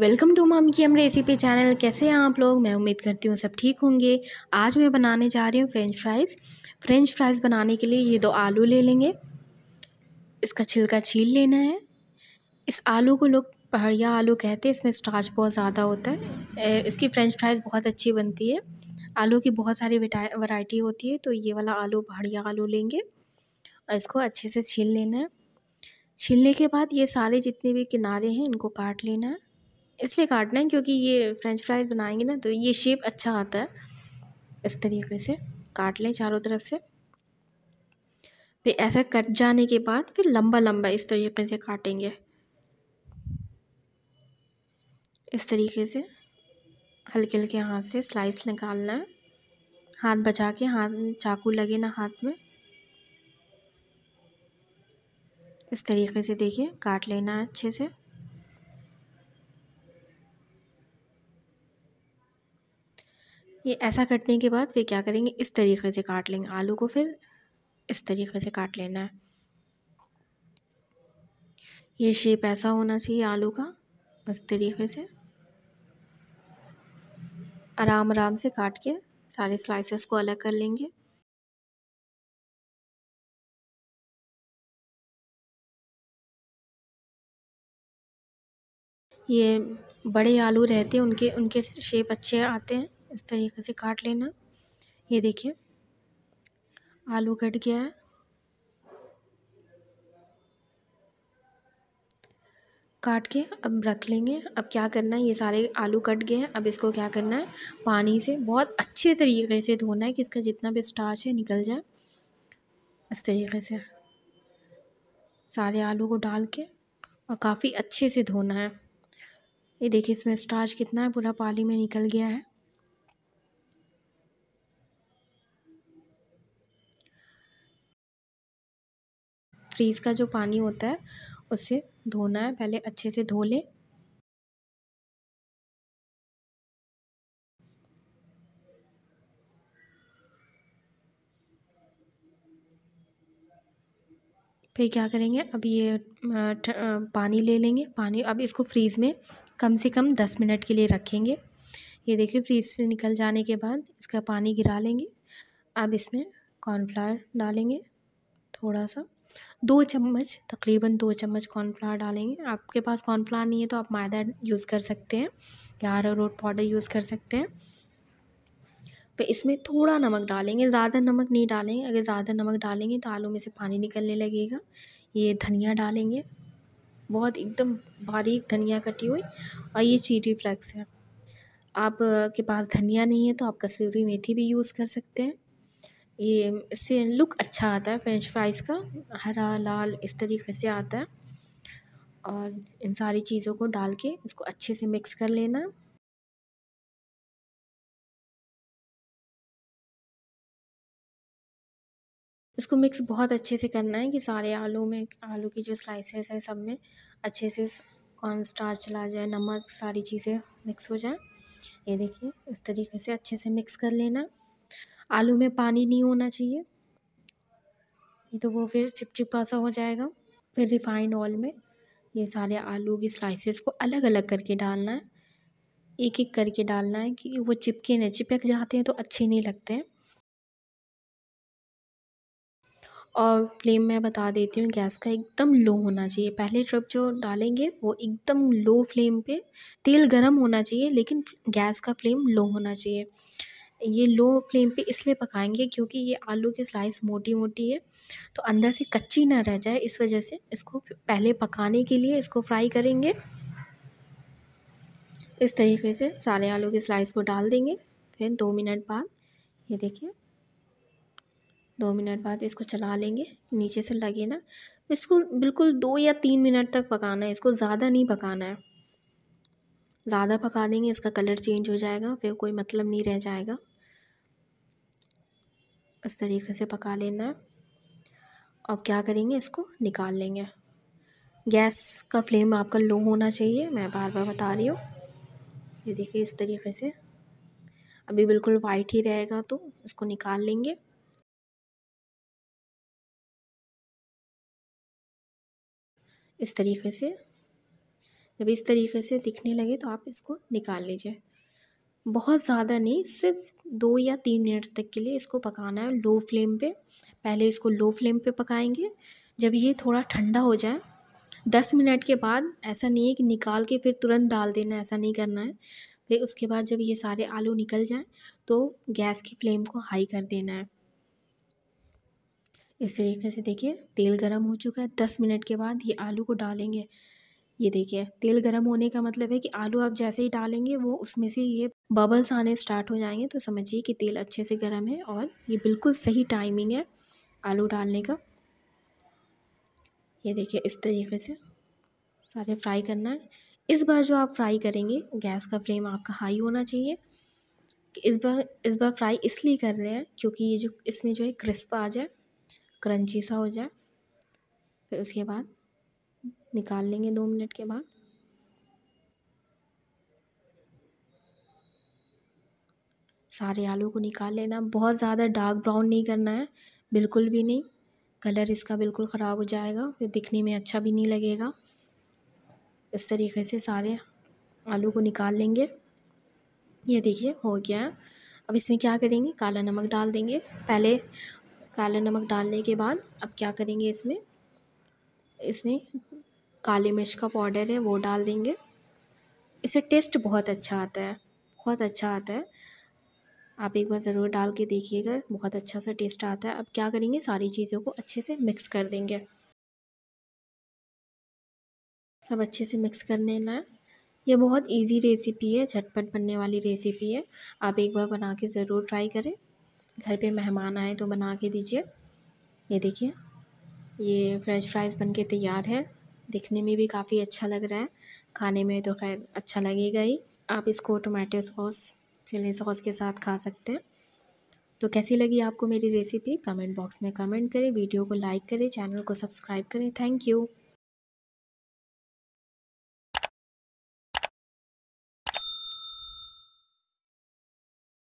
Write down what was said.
welcome to मम की हम रेसिपी चैनल कैसे हैं आप लोग मैं उम्मीद करती हूँ सब ठीक होंगे आज मैं बनाने जा रही हूँ फ्रेंच फ्राइज़ फ्रेंच फ्राइज़ बनाने के लिए ये दो आलू ले लेंगे इसका छिलका छील लेना है इस आलू को लोग पहाड़िया आलू कहते हैं इसमें स्टार्च बहुत ज़्यादा होता है इसकी फ्रेंच फ्राइज़ बहुत अच्छी बनती है आलू की बहुत सारी वराइटी होती है तो ये वाला आलू पहाड़िया आलू लेंगे और इसको अच्छे से छील लेना है छीलने के बाद ये सारे जितने भी किनारे हैं इनको काट लेना है इसलिए काटना है क्योंकि ये फ़्रेंच फ्राइज़ बनाएंगे ना तो ये शेप अच्छा आता है इस तरीके से काट लें चारों तरफ से फिर ऐसा कट जाने के बाद फिर लंबा लंबा इस तरीके से काटेंगे इस तरीके से हल्के हल्के हाथ से स्लाइस निकालना है हाथ बचा के हाथ चाकू लगे ना हाथ में इस तरीके से देखिए काट लेना है अच्छे से ये ऐसा कटने के बाद फिर क्या करेंगे इस तरीके से काट लेंगे आलू को फिर इस तरीके से काट लेना है ये शेप ऐसा होना चाहिए आलू का इस तरीके से आराम आराम से काट के सारे स्लाइसेस को अलग कर लेंगे ये बड़े आलू रहते हैं उनके उनके शेप अच्छे आते हैं इस तरीके से काट लेना ये देखिए आलू कट गया है काट के अब रख लेंगे अब क्या करना है ये सारे आलू कट गए हैं अब इसको क्या करना है पानी से बहुत अच्छे तरीके से धोना है कि इसका जितना भी स्टार्च है निकल जाए इस तरीके से सारे आलू को डाल के और काफ़ी अच्छे से धोना है ये देखिए इसमें स्टार्च कितना है पूरा पाली में निकल गया है फ्रीज़ का जो पानी होता है उससे धोना है पहले अच्छे से धो लें फिर क्या करेंगे अब ये पानी ले लेंगे पानी अब इसको फ्रीज़ में कम से कम दस मिनट के लिए रखेंगे ये देखिए फ्रीज से निकल जाने के बाद इसका पानी गिरा लेंगे अब इसमें कॉर्नफ्लावर डालेंगे थोड़ा सा दो चम्मच तकरीबन दो चम्मच कॉर्नफ्लावर डालेंगे आपके पास कॉर्नफ्लावर नहीं है तो आप मैदा यूज़ कर सकते हैं या अरारोट पाउडर यूज़ कर सकते हैं फिर इसमें थोड़ा नमक डालेंगे ज़्यादा नमक नहीं डालेंगे अगर ज़्यादा नमक डालेंगे तो आलू में से पानी निकलने लगेगा ये धनिया डालेंगे बहुत एकदम बारीक धनिया कटी हुई और ये चीटी फ्लैक्स है आपके पास धनिया नहीं है तो आप कसूरी मेथी भी यूज़ कर सकते हैं ये इससे लुक अच्छा आता है फ्रेंच फ्राइज़ का हरा लाल इस तरीक़े से आता है और इन सारी चीज़ों को डाल के इसको अच्छे से मिक्स कर लेना इसको मिक्स बहुत अच्छे से करना है कि सारे आलू में आलू की जो स्लाइसेस है सब में अच्छे से कॉर्न स्टार्च चला जाए नमक सारी चीज़ें मिक्स हो जाए ये देखिए इस तरीके से अच्छे से मिक्स कर लेना आलू में पानी नहीं होना चाहिए नहीं तो वो फिर चिपचिपा सा हो जाएगा फिर रिफाइंड ऑयल में ये सारे आलू की स्लाइसेस को अलग अलग करके डालना है एक एक करके डालना है कि वो चिपके नहीं चिपक जाते हैं तो अच्छे नहीं लगते हैं और फ्लेम मैं बता देती हूँ गैस का एकदम लो होना चाहिए पहले ट्रप जो डालेंगे वो एकदम लो फ्लेम पे तेल गरम होना चाहिए लेकिन गैस का फ्लेम लो होना चाहिए ये लो फ्लेम पे इसलिए पकाएंगे क्योंकि ये आलू की स्लाइस मोटी मोटी है तो अंदर से कच्ची ना रह जाए इस वजह से इसको पहले पकाने के लिए इसको फ्राई करेंगे इस तरीके से सारे आलू के स्लाइस को डाल देंगे फिर दो मिनट बाद ये देखिए दो मिनट बाद इसको चला लेंगे नीचे से लगे ना इसको बिल्कुल दो या तीन मिनट तक पकाना है इसको ज़्यादा नहीं पकाना है ज़्यादा पका देंगे इसका कलर चेंज हो जाएगा फिर कोई मतलब नहीं रह जाएगा इस तरीके से पका लेना है अब क्या करेंगे इसको निकाल लेंगे गैस का फ्लेम आपका लो होना चाहिए मैं बार बार बता रही हूँ ये देखिए इस तरीके से अभी बिल्कुल वाइट ही रहेगा तो इसको निकाल लेंगे इस तरीके से जब इस तरीके से दिखने लगे तो आप इसको निकाल लीजिए बहुत ज़्यादा नहीं सिर्फ दो या तीन मिनट तक के लिए इसको पकाना है लो फ्लेम पे पहले इसको लो फ्लेम पे पकाएंगे जब ये थोड़ा ठंडा हो जाए दस मिनट के बाद ऐसा नहीं है कि निकाल के फिर तुरंत डाल देना है ऐसा नहीं करना है फिर उसके बाद जब ये सारे आलू निकल जाएं तो गैस की फ्लेम को हाई कर देना है इस तरीके से देखिए तेल गर्म हो चुका है दस मिनट के बाद ये आलू को डालेंगे ये देखिए तेल गर्म होने का मतलब है कि आलू आप जैसे ही डालेंगे वो उसमें से ये बबल्स आने स्टार्ट हो जाएंगे तो समझिए कि तेल अच्छे से गर्म है और ये बिल्कुल सही टाइमिंग है आलू डालने का ये देखिए इस तरीके से सारे फ्राई करना है इस बार जो आप फ्राई करेंगे गैस का फ्लेम आपका हाई होना चाहिए इस बार इस बार फ्राई इसलिए कर रहे हैं क्योंकि ये जो इसमें जो है क्रिस्प आ जाए क्रंची सा हो जाए फिर उसके बाद निकाल लेंगे दो मिनट के बाद सारे आलू को निकाल लेना बहुत ज़्यादा डार्क ब्राउन नहीं करना है बिल्कुल भी नहीं कलर इसका बिल्कुल ख़राब हो जाएगा फिर दिखने में अच्छा भी नहीं लगेगा इस तरीके से सारे आलू को निकाल लेंगे ये देखिए हो गया है अब इसमें क्या करेंगे काला नमक डाल देंगे पहले काला नमक डालने के बाद अब क्या करेंगे इसमें इसमें काली मिर्च का पाउडर है वो डाल देंगे इसे टेस्ट बहुत अच्छा आता है बहुत अच्छा आता है आप एक बार ज़रूर डाल के देखिएगा बहुत अच्छा सा टेस्ट आता है अब क्या करेंगे सारी चीज़ों को अच्छे से मिक्स कर देंगे सब अच्छे से मिक्स करने है ये बहुत इजी रेसिपी है झटपट बनने वाली रेसिपी है आप एक बार बना के ज़रूर ट्राई करें घर पे मेहमान आए तो बना के दीजिए ये देखिए ये फ्रेंच फ्राइज़ बन के तैयार है दिखने में भी काफ़ी अच्छा लग रहा है खाने में तो खैर अच्छा लगेगा ही आप इसको टोमेटो सॉस चिली सॉस के साथ खा सकते हैं तो कैसी लगी आपको मेरी रेसिपी कमेंट बॉक्स में कमेंट करें वीडियो को लाइक करें चैनल को सब्सक्राइब करें थैंक यू